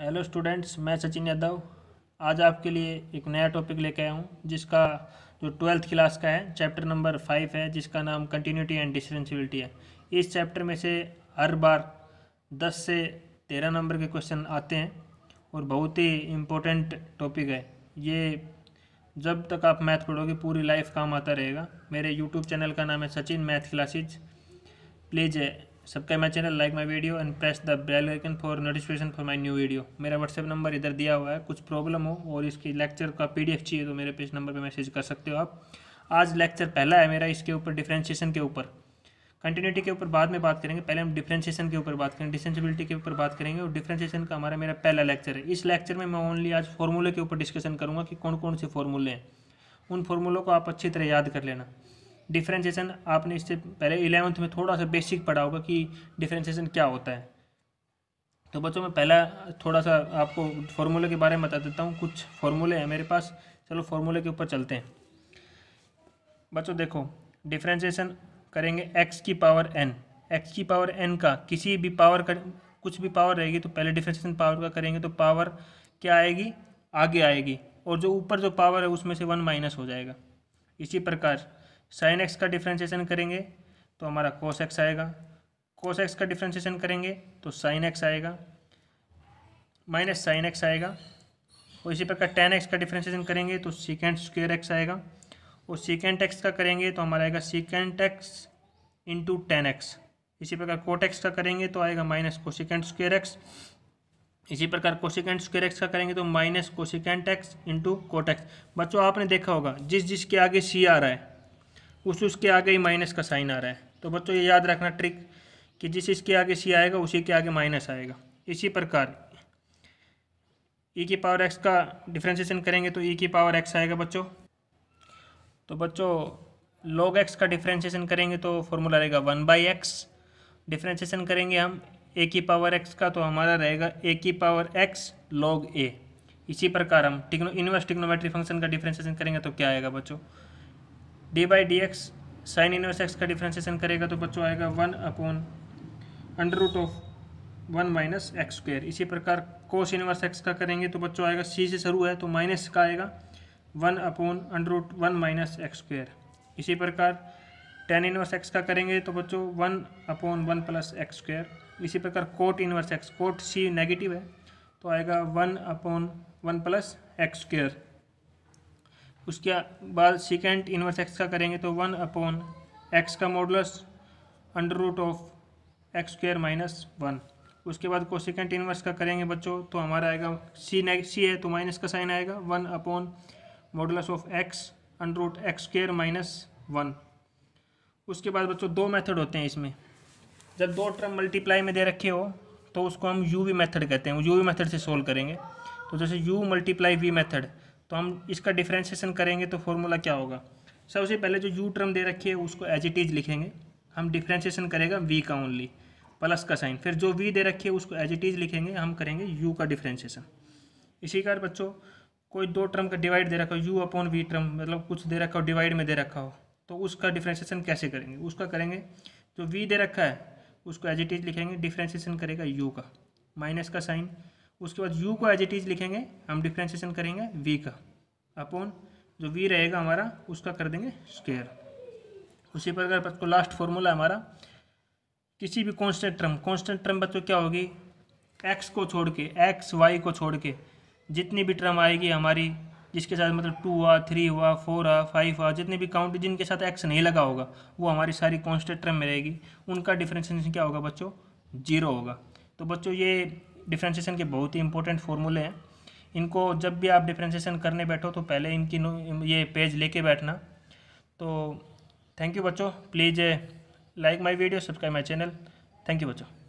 hello students मैं सचिन यादव आज आपके लिए एक नया टॉपिक लेके आया हूँ जिसका जो ट्वेल्थ क्लास का है चैप्टर नंबर फाइव है जिसका नाम कंटिन्यूटी एंड डिस्टेंसिबिलिटी है इस चैप्टर में से हर बार दस से तेरह नंबर के क्वेश्चन आते हैं और बहुत ही इम्पोर्टेंट टॉपिक है ये जब तक आप मैथ पढ़ोगे पूरी लाइफ काम आता रहेगा मेरे यूट्यूब चैनल का नाम है सचिन मैथ क्लासेज प्लीज़ सबका my channel like my video and press the bell icon for notification for my new video मेरा व्हाट्सएप नंबर इधर दिया हुआ है कुछ प्रॉब्लम हो और इसकी लेक्चर का पीडीएफ चाहिए तो मेरे पेज नंबर पे मैसेज कर सकते हो आप आज लेक्चर पहला है मेरा इसके ऊपर डिफ्रेंशिएशन के ऊपर कंटिन्यूटी के ऊपर बाद में बात करेंगे पहले हम डिफ्रेंशिएशन के ऊपर बात करेंगे डिसेंसिबिलिटी के ऊपर बात करेंगे और डिफ्रेंशिएशन का हमारा मेरा पहला लेक्चर है इस लेक्चर में मैं ओनली आज फॉर्मूले के ऊपर डिस्कशन करूँगा कि कौन कौन से फॉर्मूले हैं उन फॉर्मूलों को आप अच्छी तरह याद कर लेना डिफ्रेंसेशन आपने इससे पहले इलेवंथ में थोड़ा सा बेसिक पढ़ा होगा कि डिफ्रेंसेशन क्या होता है तो बच्चों मैं पहला थोड़ा सा आपको फॉर्मूले के बारे में बता देता हूँ कुछ फॉर्मूले हैं मेरे पास चलो फॉर्मूले के ऊपर चलते हैं बच्चों देखो डिफ्रेंसेशन करेंगे एक्स की पावर एन एक्स की पावर एन का किसी भी पावर का कुछ भी पावर रहेगी तो पहले डिफ्रेंसेशन पावर का करेंगे तो पावर क्या आएगी आगे आएगी और जो ऊपर जो पावर है उसमें से वन माइनस हो जाएगा इसी प्रकार साइन एक्स का डिफ्रेंशिएशन करेंगे तो हमारा कोस एक्स आएगा कोस एक्स का डिफ्रेंशिएशन करेंगे तो साइन एक्स आएगा माइनस साइन एक्स आएगा और इसी प्रकार टेन एक्स का डिफ्रेंशिएशन करेंगे तो सीकेंट स्क्वेयर एक्स आएगा और सीकेंट एक्स का करेंगे तो हमारा आएगा secant X into tan X इसी प्रकार कोट एक्स का करेंगे तो आएगा माइनस कोसिकेंट स्क्वेयर एक्स इसी प्रकार कोसिकेंट स्क्वेयर एक्स का करेंगे तो minus cosecant X into cot X बच्चों आपने देखा होगा जिस जिसके आगे सी आ रहा है उस उसके आगे ही माइनस का साइन आ रहा है तो बच्चों ये याद रखना ट्रिक कि जिस इसके आगे सी आएगा उसी के आगे माइनस आएगा इसी प्रकार ई e की पावर एक्स का डिफ्रेंसिएशन करेंगे तो ई e की पावर एक्स आएगा बच्चों तो बच्चों लॉग एक्स का डिफ्रेंशिएशन करेंगे तो फॉर्मूला रहेगा वन बाई एक्स डिफ्रेंशिएशन करेंगे हम ए e की पावर एक्स का तो हमारा रहेगा ए की पावर एक्स लॉग ए इसी प्रकार हम टिक्नो इनवर्स टिक्नोमेट्री फंक्शन का डिफ्रेंशिएशन करेंगे तो क्या आएगा बच्चों D by D X sine inverse X का डिफ्रेंसिएशन करेगा तो बच्चों आएगा one upon under root of one minus X square इसी प्रकार कोस इनवर्स एक्स का करेंगे तो बच्चों आएगा सी से शुरू है तो माइनस का आएगा one upon under root one minus X square इसी प्रकार टेन इनवर्स एक्स का करेंगे तो बच्चों one upon one plus X square इसी प्रकार cot inverse X cot C negative है तो आएगा one upon one plus X square उसके बाद सिकेंड इनवर्स एक्स का करेंगे तो वन अपॉन एक्स का modulus under root of X square minus one उसके बाद को सेकेंड इनवर्स का करेंगे बच्चों तो हमारा आएगा सी ने सी है तो माइनस का साइन आएगा one upon modulus of X under root X square minus one उसके बाद बच्चों दो मेथड होते हैं इसमें जब दो टर्म मल्टीप्लाई में दे रखे हो तो उसको हम यू वी मेथड कहते हैं यू वी मेथड से सोल्व करेंगे तो जैसे यू मल्टीप्लाई वी मेथड तो हम इसका डिफ्रेंशिएशन करेंगे तो फॉर्मूला क्या होगा सबसे पहले जो यू टर्म दे रखी है उसको एज इट इज लिखेंगे हम डिफ्रेंशिएशन करेगा वी का ओनली प्लस का साइन फिर जो वी दे रखी है उसको एज इट इज लिखेंगे हम करेंगे यू का डिफ्रेंशिएशन इसी कारण बच्चों कोई दो टर्म का डिवाइड दे रखा हो यू अपॉन वी टर्म मतलब कुछ दे रखा हो डिवाइड में दे रखा हो तो उसका डिफ्रेंशिएशन कैसे करेंगे उसका करेंगे जो वी दे रखा है उसको एज इट इज लिखेंगे डिफ्रेंशिएशन करेगा यू का माइनस का साइन उसके बाद यू को एज इट इज़ लिखेंगे हम डिफ्रेंशिएशन करेंगे वी का अपॉन जो वी रहेगा हमारा उसका कर देंगे स्केयर उसी प्रकार बच्चों लास्ट फॉर्मूला हमारा किसी भी कॉन्स्टेंट टर्म कॉन्स्टेंट टर्म बच्चों क्या होगी एक्स को छोड़ के एक्स वाई को छोड़ के जितनी भी टर्म आएगी हमारी जिसके साथ मतलब टू हुआ थ्री हुआ फोर हुआ फाइव हुआ जितने भी काउंट जिनके साथ एक्स नहीं लगा होगा वो हमारी सारी कॉन्स्टेंट टर्म में रहेगी उनका डिफ्रेंशिएशन क्या होगा बच्चों जीरो होगा तो बच्चों ये डिफ्रेंशिएशन के बहुत ही इंपॉर्टेंट फॉर्मूले हैं इनको जब भी आप डिफ्रेंशिएशन करने बैठो तो पहले इनकी ये पेज लेके बैठना तो थैंक यू बच्चों please like my video subscribe my channel thank you बच्चों